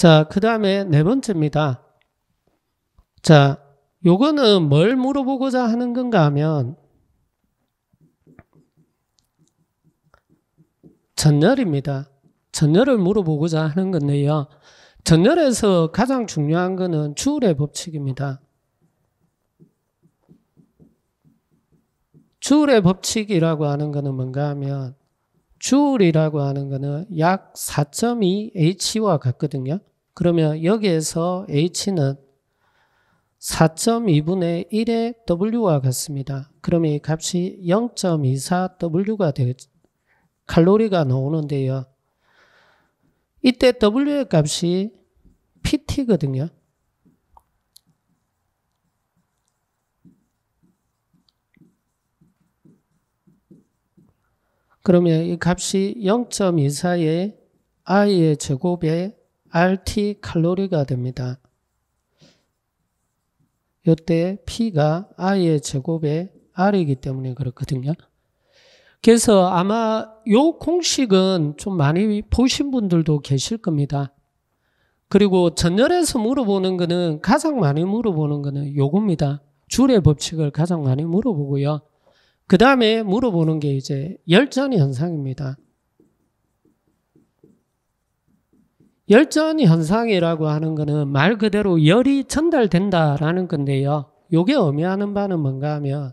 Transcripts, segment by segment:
자, 그 다음에 네 번째입니다. 자, 요거는 뭘 물어보고자 하는 건가 하면, 전열입니다. 전열을 물어보고자 하는 건데요. 전열에서 가장 중요한 것은 추울의 법칙입니다. 주울의 법칙이라고 하는 것은 뭔가 하면 주울이라고 하는 것은 약 4.2H와 같거든요. 그러면 여기에서 h는 4.2분의 1의 w와 같습니다. 그러면 이 값이 0.24w가 되 칼로리가 나오는데요. 이때 w의 값이 pt거든요. 그러면 이 값이 0.24의 i의 제곱에 RT 칼로리가 됩니다. 이때 P가 I의 제곱에 R이기 때문에 그렇거든요. 그래서 아마 요 공식은 좀 많이 보신 분들도 계실 겁니다. 그리고 전열에서 물어보는 거는 가장 많이 물어보는 거는 요겁니다. 줄의 법칙을 가장 많이 물어보고요. 그 다음에 물어보는 게 이제 열전 현상입니다. 열전 현상이라고 하는 것은 말 그대로 열이 전달된다라는 건데요. 요게 의미하는 바는 뭔가 하면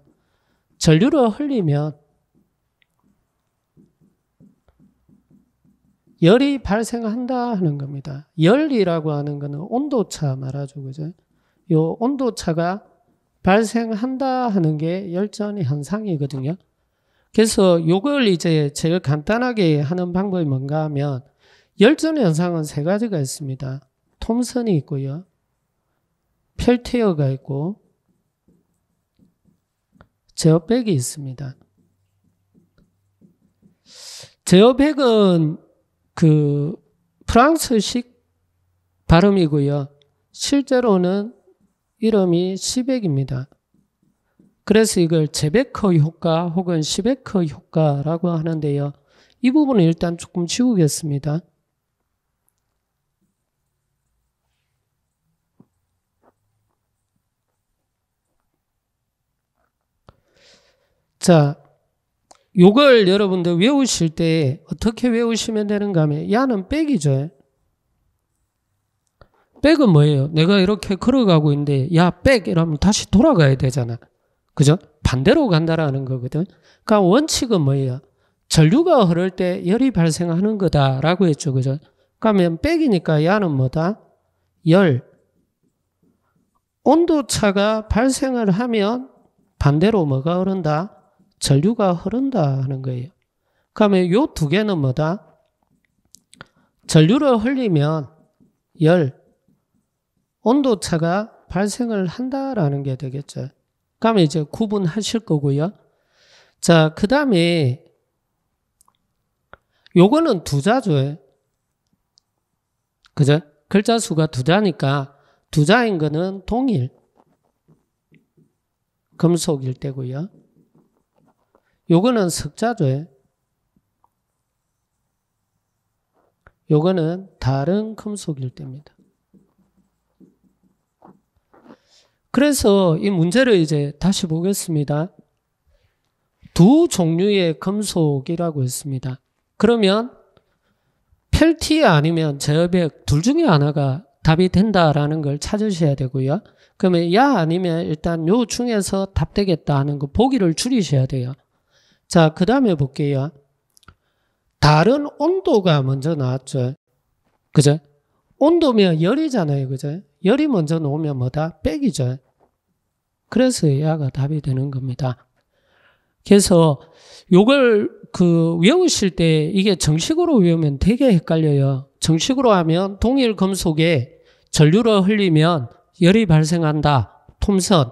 전류를 흘리면 열이 발생한다 하는 겁니다. 열이라고 하는 것은 온도차 말하죠. 그죠? 요 온도차가 발생한다 하는 게 열전 현상이거든요. 그래서 요걸 이제 제일 간단하게 하는 방법이 뭔가 하면 열전 현상은 세 가지가 있습니다. 톰선이 있고요. 펠테어가 있고 제어백이 있습니다. 제어백은 그 프랑스식 발음이고요. 실제로는 이름이 시백입니다. 그래서 이걸 제베커 효과 혹은 시베커 효과라고 하는데요. 이 부분은 일단 조금 지우겠습니다. 자, 요걸 여러분들 외우실 때 어떻게 외우시면 되는가 하면 야는 백이죠. 백은 뭐예요? 내가 이렇게 걸어가고 있는데 야, 백 이러면 다시 돌아가야 되잖아. 그죠? 반대로 간다라는 거거든. 그러니까 원칙은 뭐예요? 전류가 흐를 때 열이 발생하는 거다라고 했죠. 그죠? 그러면 백이니까 야는 뭐다? 열. 온도차가 발생을 하면 반대로 뭐가 흐른다? 전류가 흐른다 하는 거예요. 그러면 요두 개는 뭐다? 전류를 흘리면 열, 온도차가 발생을 한다라는 게 되겠죠. 그러면 이제 구분하실 거고요. 자, 그 다음에 요거는 두자죠. 그죠? 글자 수가 두자니까 두자인 거는 동일 금속일 때고요. 요거는 석자조예. 요거는 다른 금속일 때입니다. 그래서 이 문제를 이제 다시 보겠습니다. 두 종류의 금속이라고 했습니다. 그러면 펠티 아니면 제어백 둘 중에 하나가 답이 된다라는 걸 찾으셔야 되고요. 그러면 야 아니면 일단 요 중에서 답되겠다 하는 거 보기를 줄이셔야 돼요. 자, 그 다음에 볼게요. 다른 온도가 먼저 나왔죠. 그죠? 온도면 열이잖아요. 그죠? 열이 먼저 나오면 뭐다? 백이죠. 그래서 야가 답이 되는 겁니다. 그래서 요걸 그 외우실 때 이게 정식으로 외우면 되게 헷갈려요. 정식으로 하면 동일 금속에 전류를 흘리면 열이 발생한다. 톰선.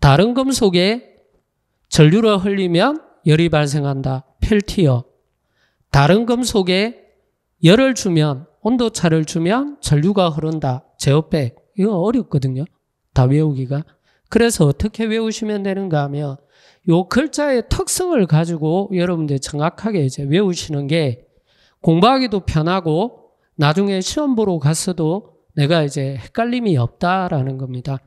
다른 금속에 전류를 흘리면 열이 발생한다. 펠티어. 다른 금속에 열을 주면 온도차를 주면 전류가 흐른다. 제어백. 이거 어렵거든요. 다 외우기가. 그래서 어떻게 외우시면 되는가 하면 요 글자의 특성을 가지고 여러분들 정확하게 이제 외우시는 게 공부하기도 편하고 나중에 시험 보러 갔어도 내가 이제 헷갈림이 없다라는 겁니다.